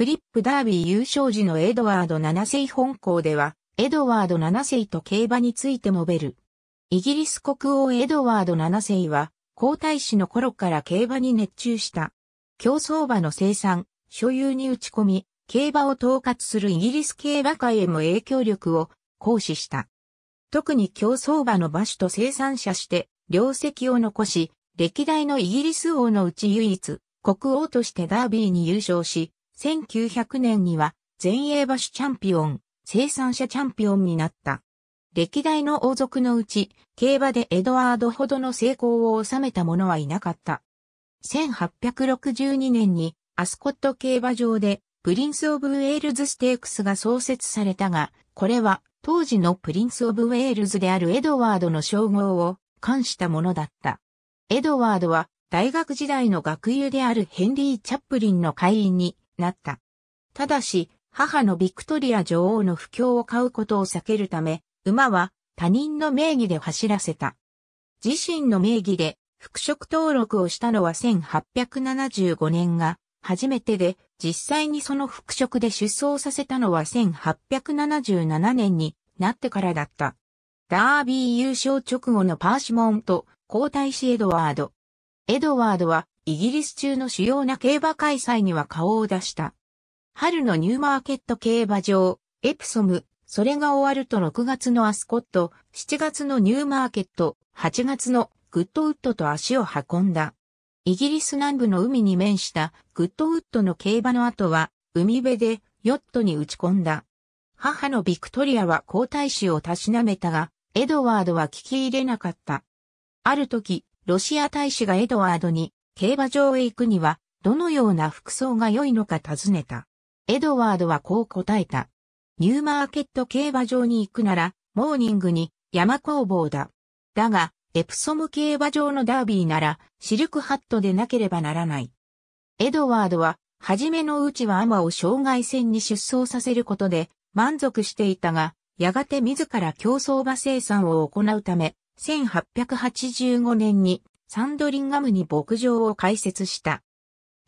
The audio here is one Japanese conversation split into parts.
クリップダービー優勝時のエドワード7世本校では、エドワード7世と競馬について述べる。イギリス国王エドワード7世は、皇太子の頃から競馬に熱中した。競争馬の生産、所有に打ち込み、競馬を統括するイギリス競馬界へも影響力を行使した。特に競争馬の馬主と生産者して、領績を残し、歴代のイギリス王のうち唯一、国王としてダービーに優勝し、1900年には全英橋チャンピオン、生産者チャンピオンになった。歴代の王族のうち、競馬でエドワードほどの成功を収めた者はいなかった。1862年にアスコット競馬場でプリンス・オブ・ウェールズ・ステークスが創設されたが、これは当時のプリンス・オブ・ウェールズであるエドワードの称号を冠したものだった。エドワードは大学時代の学友であるヘンリー・チャップリンの会員になった。ただし、母のビクトリア女王の不況を買うことを避けるため、馬は他人の名義で走らせた。自身の名義で復職登録をしたのは1875年が初めてで、実際にその復職で出走させたのは1877年になってからだった。ダービー優勝直後のパーシモンと皇太子エドワード。エドワードはイギリス中の主要な競馬開催には顔を出した。春のニューマーケット競馬場、エプソム、それが終わると6月のアスコット、7月のニューマーケット、8月のグッドウッドと足を運んだ。イギリス南部の海に面したグッドウッドの競馬の後は海辺でヨットに打ち込んだ。母のビクトリアは皇太子をたしなめたが、エドワードは聞き入れなかった。ある時、ロシア大使がエドワードに競馬場へ行くには、どのような服装が良いのか尋ねた。エドワードはこう答えた。ニューマーケット競馬場に行くなら、モーニングに山工房だ。だが、エプソム競馬場のダービーなら、シルクハットでなければならない。エドワードは、はじめのうちはアマを障害戦に出走させることで満足していたが、やがて自ら競走馬生産を行うため、1885年にサンドリンガムに牧場を開設した。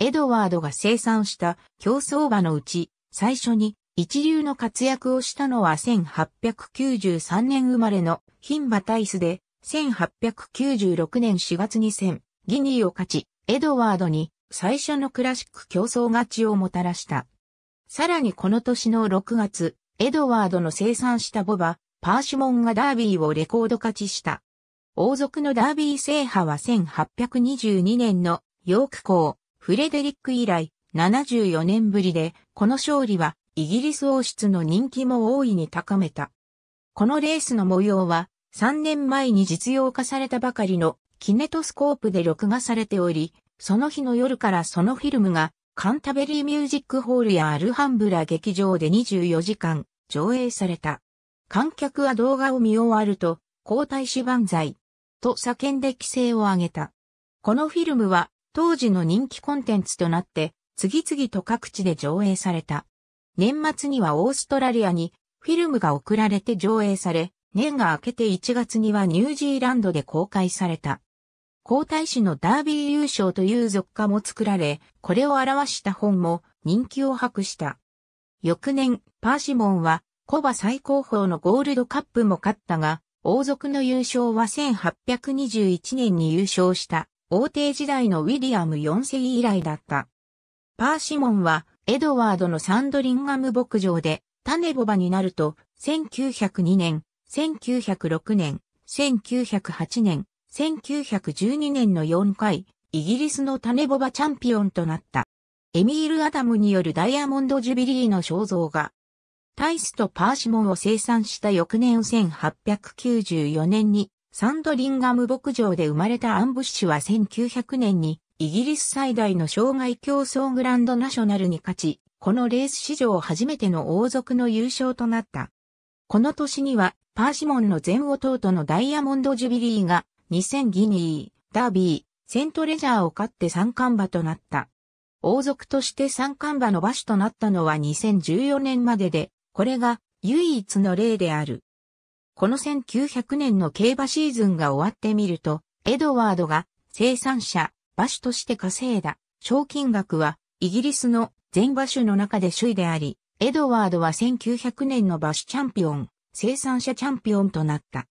エドワードが生産した競争馬のうち、最初に一流の活躍をしたのは1893年生まれのヒンバタイスで、1896年4月に1000ギニーを勝ち、エドワードに最初のクラシック競争勝ちをもたらした。さらにこの年の6月、エドワードの生産したボバ、パーシモンがダービーをレコード勝ちした。王族のダービー制覇は1822年のヨーク公フレデリック以来74年ぶりで、この勝利はイギリス王室の人気も大いに高めた。このレースの模様は3年前に実用化されたばかりのキネトスコープで録画されており、その日の夜からそのフィルムがカンタベリーミュージックホールやアルハンブラ劇場で24時間上映された。観客は動画を見終わると、皇太子万歳、と叫んで規制を上げた。このフィルムは当時の人気コンテンツとなって次々と各地で上映された。年末にはオーストラリアにフィルムが送られて上映され、年が明けて1月にはニュージーランドで公開された。皇太子のダービー優勝という俗歌も作られ、これを表した本も人気を博した。翌年、パーシモンはコバ最高峰のゴールドカップも勝ったが、王族の優勝は1821年に優勝した王帝時代のウィリアム4世以来だった。パーシモンはエドワードのサンドリンガム牧場で種ボバになると1902年、1906年、1908年、1912年の4回、イギリスの種ボバチャンピオンとなった。エミール・アダムによるダイヤモンド・ジュビリーの肖像画、タイスとパーシモンを生産した翌年1894年にサンドリンガム牧場で生まれたアンブッシュは1900年にイギリス最大の障害競争グランドナショナルに勝ち、このレース史上初めての王族の優勝となった。この年にはパーシモンの全弟とのダイヤモンドジュビリーが2000ギニー、ダービー、セントレジャーを勝って三冠馬となった。王族として三冠馬の馬主となったのは2014年までで、これが唯一の例である。この1900年の競馬シーズンが終わってみると、エドワードが生産者、馬主として稼いだ賞金額はイギリスの全馬主の中で首位であり、エドワードは1900年の馬主チャンピオン、生産者チャンピオンとなった。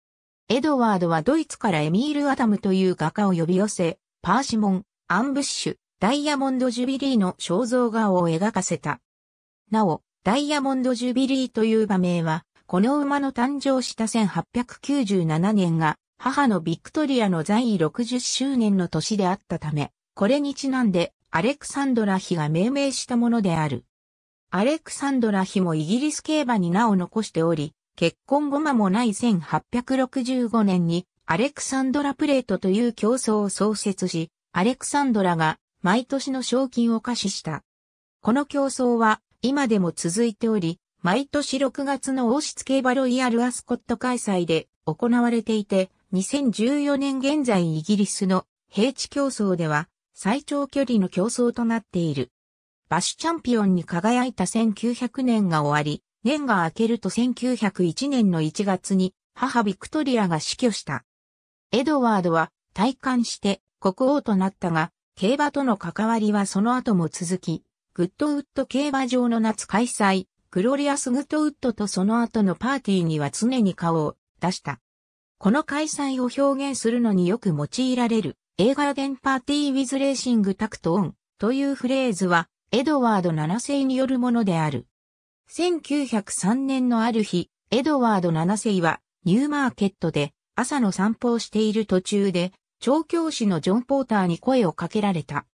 エドワードはドイツからエミール・アダムという画家を呼び寄せ、パーシモン、アンブッシュ、ダイヤモンド・ジュビリーの肖像画を描かせた。なお、ダイヤモンドジュビリーという馬名は、この馬の誕生した1897年が、母のビクトリアの在位60周年の年であったため、これにちなんで、アレクサンドラ妃が命名したものである。アレクサンドラ妃もイギリス競馬に名を残しており、結婚後間もない1865年に、アレクサンドラプレートという競争を創設し、アレクサンドラが毎年の賞金を可視した。この競争は今でも続いており、毎年6月の王室競馬ロイヤルアスコット開催で行われていて、2014年現在イギリスの平地競争では最長距離の競争となっている。バシュチャンピオンに輝いた1900年が終わり、年が明けると1901年の1月に母ビクトリアが死去した。エドワードは退官して国王となったが、競馬との関わりはその後も続き、グッドウッド競馬場の夏開催、グロリアスグッドウッドとその後のパーティーには常に顔を出した。この開催を表現するのによく用いられる、映画デンパーティーウィズレーシングタクトオンというフレーズは、エドワード7世によるものである。1903年のある日、エドワード7世は、ニューマーケットで、朝の散歩をしている途中で、調教師のジョン・ポーターに声をかけられた。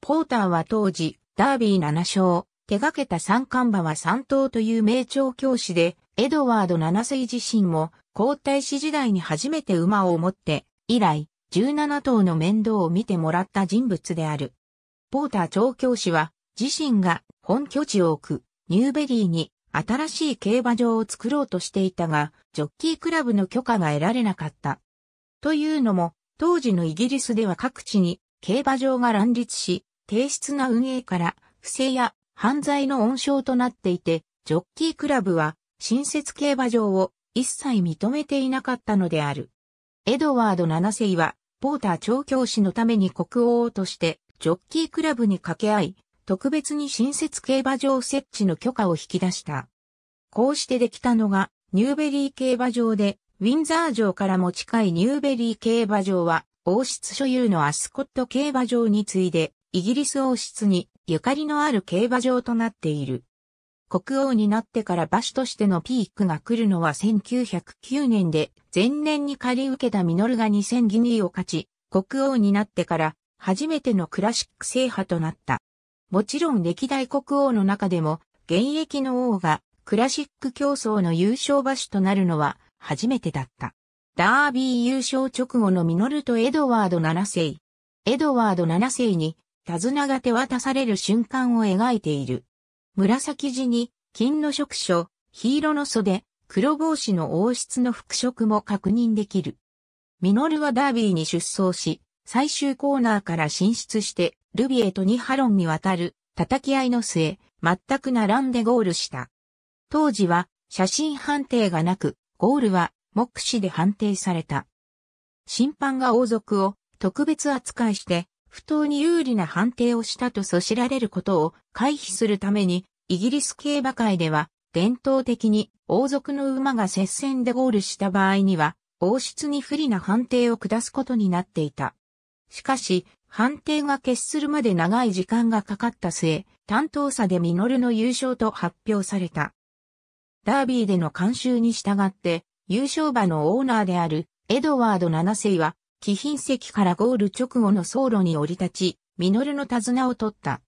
ポーターは当時、ダービー7勝、手掛けた三冠馬は三頭という名調教師で、エドワード7世自身も皇太子時代に初めて馬を持って、以来、17頭の面倒を見てもらった人物である。ポーター調教師は、自身が本拠地を置く、ニューベリーに新しい競馬場を作ろうとしていたが、ジョッキークラブの許可が得られなかった。というのも、当時のイギリスでは各地に競馬場が乱立し、低質な運営から不正や犯罪の温床となっていて、ジョッキークラブは新設競馬場を一切認めていなかったのである。エドワード7世は、ポーター調教師のために国王として、ジョッキークラブに掛け合い、特別に新設競馬場設置の許可を引き出した。こうしてできたのが、ニューベリー競馬場で、ウィンザー城からも近いニューベリー競馬場は、王室所有のアスコット競馬場に次いで、イギリス王室にゆかりのある競馬場となっている。国王になってから馬主としてのピークが来るのは1909年で、前年に借り受けたミノルが2000ギニーを勝ち、国王になってから初めてのクラシック制覇となった。もちろん歴代国王の中でも、現役の王がクラシック競争の優勝馬主となるのは初めてだった。ダービー優勝直後のミノルとエドワード7世。エドワード7世に手綱が手渡される瞬間を描いている。紫地に、金の触手、黄色の袖、黒帽子の王室の服飾も確認できる。ミノルはダービーに出走し、最終コーナーから進出して、ルビエとニハロンに渡る、叩き合いの末、全く並んでゴールした。当時は、写真判定がなく、ゴールは、目視で判定された。審判が王族を特別扱いして、不当に有利な判定をしたとそしられることを回避するために、イギリス競馬界では、伝統的に王族の馬が接戦でゴールした場合には、王室に不利な判定を下すことになっていた。しかし、判定が決するまで長い時間がかかった末、担当者でミノルの優勝と発表された。ダービーでの監修に従って、優勝馬のオーナーであるエドワード7世は貴賓席からゴール直後の走路に降り立ち、ミノルの手綱を取った。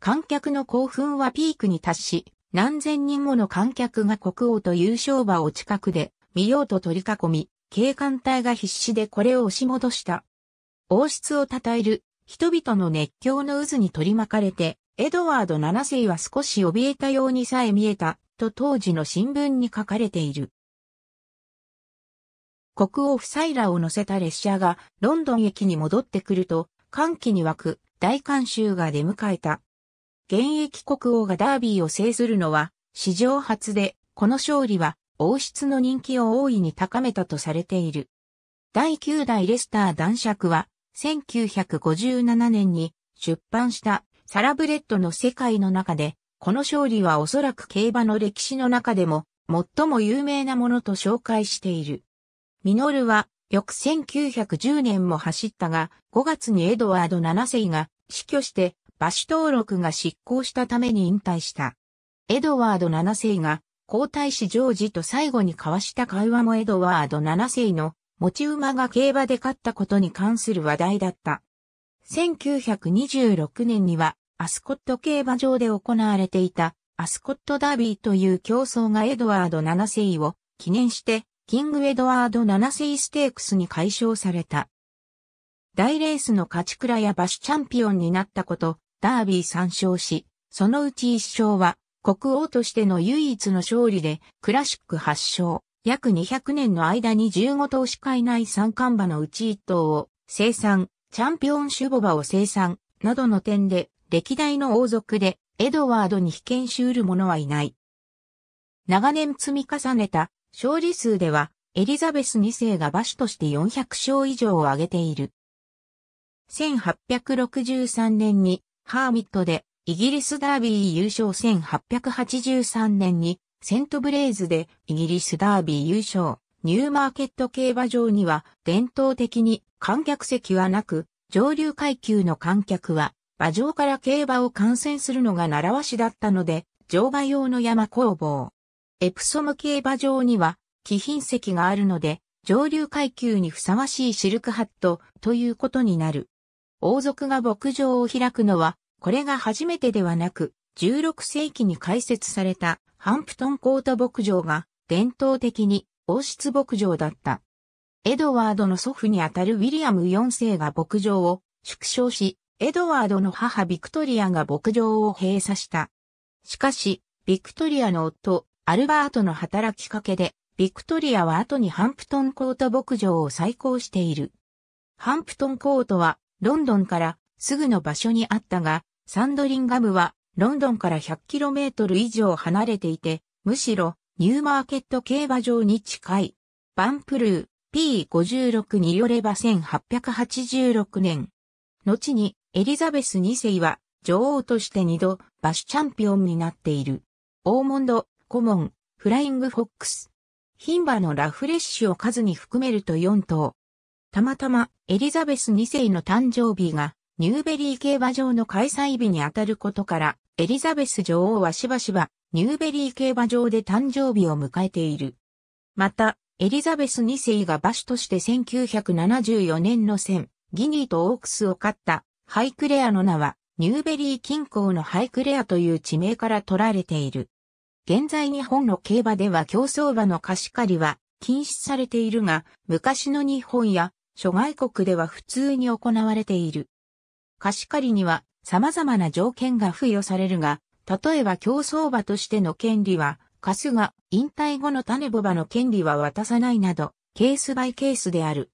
観客の興奮はピークに達し、何千人もの観客が国王と優勝馬を近くで見ようと取り囲み、警官隊が必死でこれを押し戻した。王室を称える人々の熱狂の渦に取り巻かれて、エドワード7世は少し怯えたようにさえ見えた、と当時の新聞に書かれている。国王夫妻らを乗せた列車がロンドン駅に戻ってくると、歓喜に湧く大観衆が出迎えた。現役国王がダービーを制するのは史上初で、この勝利は王室の人気を大いに高めたとされている。第9代レスター男爵は、1957年に出版したサラブレッドの世界の中で、この勝利はおそらく競馬の歴史の中でも最も有名なものと紹介している。ミノルは、翌1910年も走ったが、5月にエドワード7世が死去して、馬主登録が失効したために引退した。エドワード7世が、皇太子ジョージと最後に交わした会話もエドワード7世の持ち馬が競馬で勝ったことに関する話題だった。1926年にはアスコット競馬場で行われていたアスコットダービーという競争がエドワード7世を記念してキングエドワード7世ステークスに解消された。大レースの勝ち倉や馬主チャンピオンになったこと、ダービー参照し、そのうち1勝は、国王としての唯一の勝利で、クラシック8勝、約200年の間に15頭しかいない三冠馬のうち1頭を生産、チャンピオンシュボ馬を生産、などの点で、歴代の王族で、エドワードに被験し得る者はいない。長年積み重ねた勝利数では、エリザベス2世が馬主として400勝以上を挙げている。1863年に、ハーミットで、イギリスダービー優勝1883年に、セントブレイズで、イギリスダービー優勝。ニューマーケット競馬場には伝統的に観客席はなく、上流階級の観客は馬場から競馬を観戦するのが習わしだったので、乗馬用の山工房、エプソム競馬場には、貴賓席があるので、上流階級にふさわしいシルクハットということになる。王族が牧場を開くのは、これが初めてではなく、16世紀に開設されたハンプトンコート牧場が伝統的に王室牧場だった。エドワードの祖父にあたるウィリアム4世が牧場を縮小し、エドワードの母ビクトリアが牧場を閉鎖した。しかし、ビクトリアの夫、アルバートの働きかけで、ビクトリアは後にハンプトンコート牧場を再興している。ハンプトンコートは、ロンドンからすぐの場所にあったが、サンドリンガムは、ロンドンから 100km 以上離れていて、むしろ、ニューマーケット競馬場に近い。バンプルー P56 によれば1886年。後に、エリザベス2世は、女王として2度、バスチャンピオンになっている。オーモンド、コモン、フライングフォックス。牝馬のラフレッシュを数に含めると4頭。たまたまエリザベス2世の誕生日がニューベリー競馬場の開催日にあたることから、エリザベス女王はしばしばニューベリー競馬場で誕生日を迎えている。また、エリザベス2世が馬主として1974年の戦、ギニーとオークスを勝ったハイクレアの名は、ニューベリー近郊のハイクレアという地名から取られている。現在日本の競馬では競争馬の貸し借りは禁止されているが、昔の日本や諸外国では普通に行われている。貸し借りには様々な条件が付与されるが、例えば競争馬としての権利は貸すが、引退後の種ボバの権利は渡さないなど、ケースバイケースである。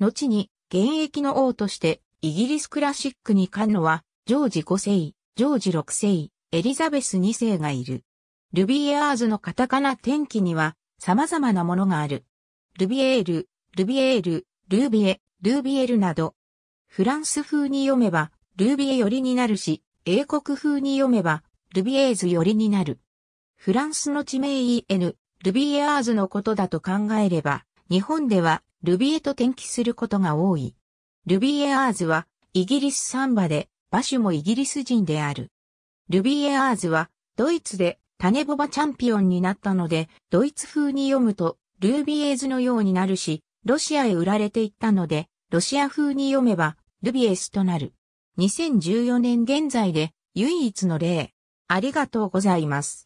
後に、現役の王として、イギリスクラシックにカのは、ジョージ5世、ジョージ6世、エリザベス2世がいる。ルビエアーズのカタカナ天気には様々なものがある。ルビエール、ルビエール、ルービエ、ルービエルなど。フランス風に読めば、ルービエ寄りになるし、英国風に読めば、ルビエーズ寄りになる。フランスの地名 EN、ルビエアーズのことだと考えれば、日本ではルビエと転記することが多い。ルビエアーズはイギリスサンバで、馬主もイギリス人である。ルビエアーズはドイツで種ボバチャンピオンになったので、ドイツ風に読むと、ルービエーズのようになるし、ロシアへ売られていったので、ロシア風に読めば、ルビエスとなる。2014年現在で、唯一の例。ありがとうございます。